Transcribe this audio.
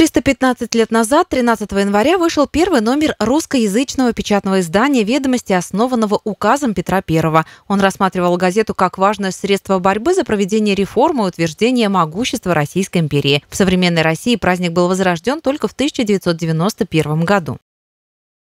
315 лет назад, 13 января, вышел первый номер русскоязычного печатного издания «Ведомости», основанного указом Петра I. Он рассматривал газету как важное средство борьбы за проведение реформы и утверждение могущества Российской империи. В современной России праздник был возрожден только в 1991 году.